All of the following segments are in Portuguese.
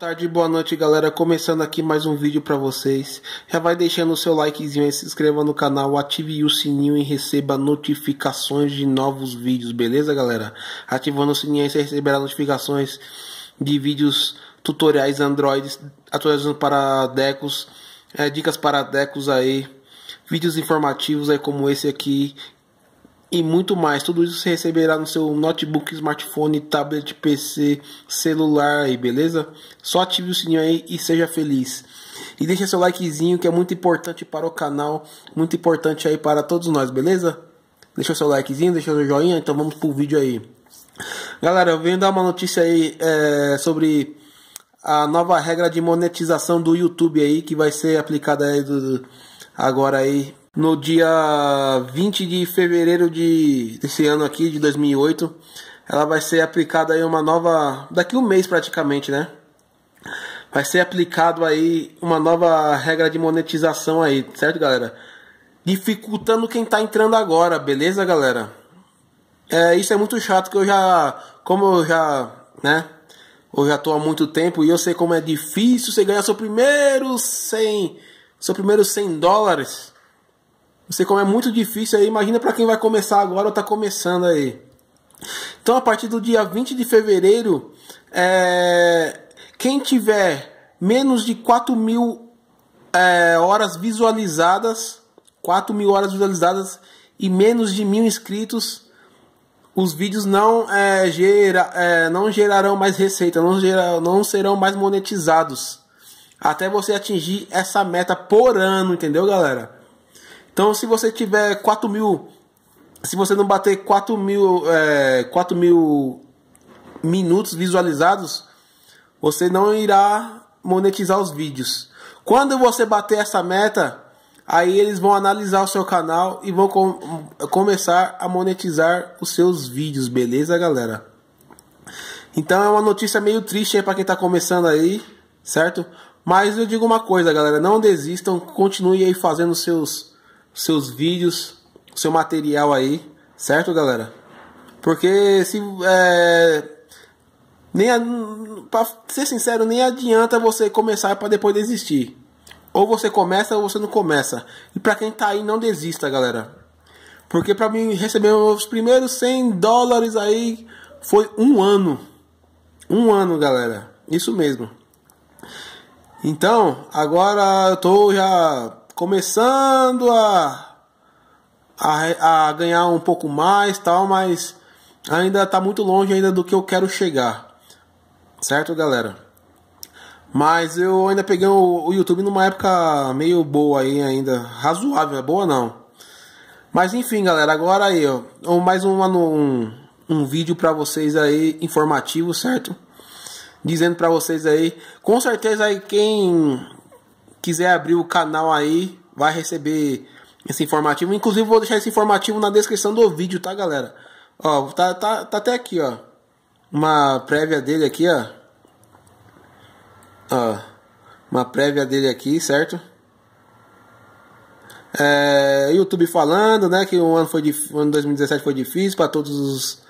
tarde, boa noite galera, começando aqui mais um vídeo para vocês. Já vai deixando o seu likezinho aí, se inscreva no canal, ative o sininho e receba notificações de novos vídeos, beleza galera? Ativando o sininho aí você receberá notificações de vídeos tutoriais Android, atualizando para Decos, é, dicas para Decos aí, vídeos informativos aí como esse aqui e muito mais. Tudo isso você receberá no seu notebook, smartphone, tablet, PC, celular aí, beleza? Só ative o sininho aí e seja feliz. E deixa seu likezinho que é muito importante para o canal, muito importante aí para todos nós, beleza? Deixa seu likezinho, deixa seu joinha, então vamos pro vídeo aí. Galera, eu venho dar uma notícia aí é, sobre a nova regra de monetização do YouTube aí que vai ser aplicada aí do, agora aí no dia 20 de fevereiro de, desse ano aqui, de 2008, ela vai ser aplicada aí uma nova, daqui um mês praticamente, né? Vai ser aplicado aí uma nova regra de monetização aí, certo, galera? Dificultando quem tá entrando agora, beleza, galera? É, isso é muito chato que eu já, como eu já, né? Eu já tô há muito tempo e eu sei como é difícil você ganhar seu primeiro 100, seu primeiro 100 dólares você como é muito difícil aí, imagina para quem vai começar agora ou tá começando aí. Então, a partir do dia 20 de fevereiro, é, quem tiver menos de 4 mil é, horas visualizadas, 4 mil horas visualizadas e menos de mil inscritos, os vídeos não, é, gera, é, não gerarão mais receita, não, gera, não serão mais monetizados. Até você atingir essa meta por ano, entendeu, galera? Então, se você tiver 4 mil. Se você não bater 4 mil, é, 4 mil minutos visualizados, você não irá monetizar os vídeos. Quando você bater essa meta, aí eles vão analisar o seu canal e vão com, começar a monetizar os seus vídeos, beleza, galera? Então é uma notícia meio triste para quem está começando aí, certo? Mas eu digo uma coisa, galera, não desistam, continue aí fazendo seus seus vídeos, seu material aí, certo, galera? Porque se é, nem para ser sincero, nem adianta você começar para depois desistir. Ou você começa ou você não começa. E para quem tá aí, não desista, galera. Porque para mim receber os primeiros 100 dólares aí foi um ano. Um ano, galera. Isso mesmo. Então, agora eu tô já começando a, a, a ganhar um pouco mais, tal, mas ainda está muito longe ainda do que eu quero chegar. Certo, galera? Mas eu ainda peguei o, o YouTube numa época meio boa aí ainda, razoável, é boa não. Mas enfim, galera, agora aí, ó, mais uma, um, um vídeo para vocês aí informativo, certo? Dizendo para vocês aí, com certeza aí quem quiser abrir o canal aí, vai receber esse informativo. Inclusive, vou deixar esse informativo na descrição do vídeo, tá, galera? Ó, tá, tá, tá até aqui, ó. Uma prévia dele aqui, ó. Ó. Uma prévia dele aqui, certo? É, YouTube falando, né, que o ano foi de, ano 2017 foi difícil para todos os,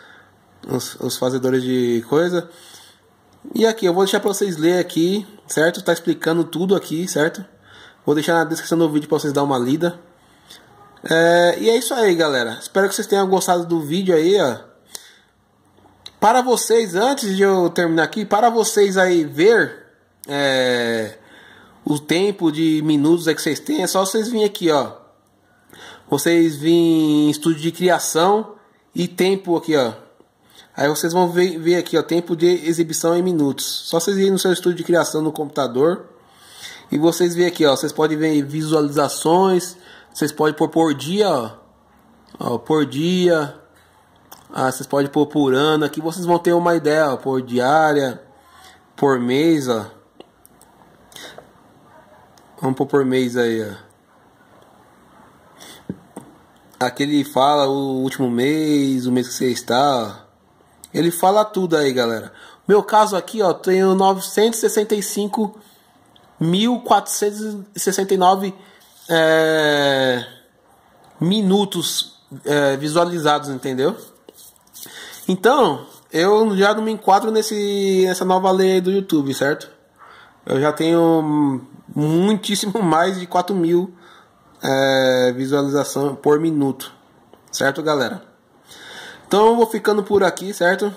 os, os fazedores de coisa. E aqui, eu vou deixar para vocês ler aqui, certo? Tá explicando tudo aqui, certo? Vou deixar na descrição do vídeo para vocês dar uma lida. É, e é isso aí, galera. Espero que vocês tenham gostado do vídeo aí, ó. Para vocês, antes de eu terminar aqui, para vocês aí ver é, o tempo de minutos é que vocês têm, é só vocês virem aqui, ó. Vocês virem em estúdio de criação e tempo aqui, ó. Aí vocês vão ver, ver aqui, ó, tempo de exibição em minutos. Só vocês irem no seu estúdio de criação no computador. E vocês verem aqui, ó, vocês podem ver visualizações. Vocês podem pôr por dia, ó. ó por dia. Ah, vocês podem pôr por ano. Aqui vocês vão ter uma ideia, ó, por diária, por mês, ó. Vamos pôr por mês aí, ó. Aqui ele fala o último mês, o mês que você está, ó. Ele fala tudo aí, galera. Meu caso aqui, ó, tenho 965.469 é, eh, minutos é, visualizados, entendeu? Então, eu já não me enquadro nesse, nessa nova lei do YouTube, certo? Eu já tenho muitíssimo mais de 4 mil é, eh, visualizações por minuto, certo, galera? Então eu vou ficando por aqui, certo?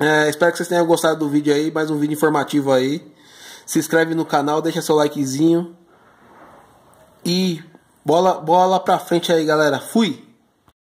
É, espero que vocês tenham gostado do vídeo aí, mais um vídeo informativo aí. Se inscreve no canal, deixa seu likezinho. E bola, bola pra frente aí, galera. Fui!